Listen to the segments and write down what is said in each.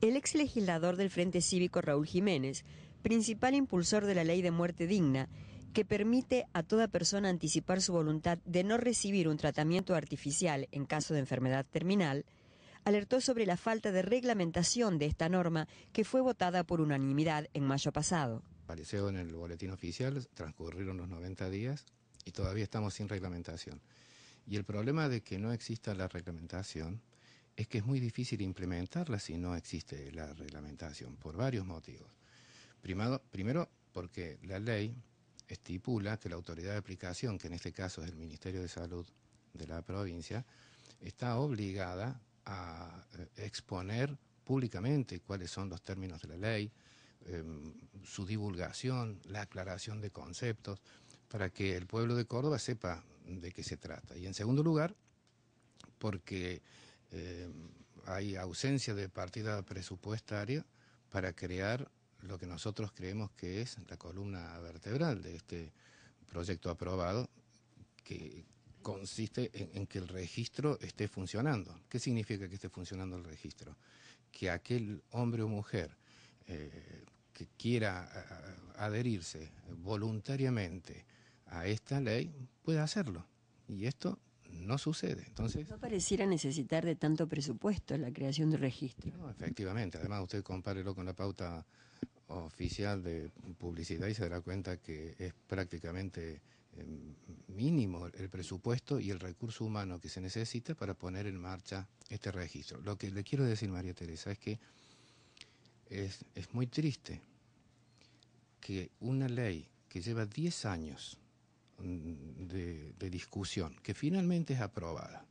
El ex legislador del Frente Cívico Raúl Jiménez, principal impulsor de la ley de muerte digna, que permite a toda persona anticipar su voluntad de no recibir un tratamiento artificial en caso de enfermedad terminal, alertó sobre la falta de reglamentación de esta norma que fue votada por unanimidad en mayo pasado. Apareció en el boletín oficial, transcurrieron los 90 días y todavía estamos sin reglamentación. Y el problema de que no exista la reglamentación es que es muy difícil implementarla si no existe la reglamentación, por varios motivos. Primado, primero, porque la ley estipula que la autoridad de aplicación, que en este caso es el Ministerio de Salud de la provincia, está obligada a eh, exponer públicamente cuáles son los términos de la ley, em, su divulgación, la aclaración de conceptos, para que el pueblo de Córdoba sepa de qué se trata. Y en segundo lugar, porque eh, hay ausencia de partida presupuestaria para crear lo que nosotros creemos que es la columna vertebral de este proyecto aprobado, que consiste en, que el registro esté funcionando. ¿Qué significa que esté funcionando el registro? Que aquel hombre o mujer eh, que quiera adherirse voluntariamente a esta ley pueda hacerlo. Y esto no sucede. Entonces, no pareciera necesitar de tanto presupuesto la creación de registro. No, efectivamente. Además, usted compárelo con la pauta oficial de publicidad y se dará cuenta que es prácticamente eh, mínimo el presupuesto y el recurso humano que se necesita para poner en marcha este registro. Lo que le quiero decir, María Teresa, es que es, es muy triste que una ley que lleva 10 años de, discusión, que finalmente es aprobada,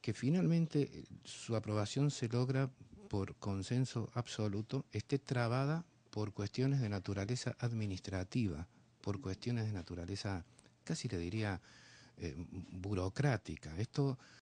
que finalmente eh, su aprobación se logra por consenso absoluto, esté trabada por cuestiones de naturaleza administrativa, por cuestiones de naturaleza, casi le diría, eh, burocrática. Esto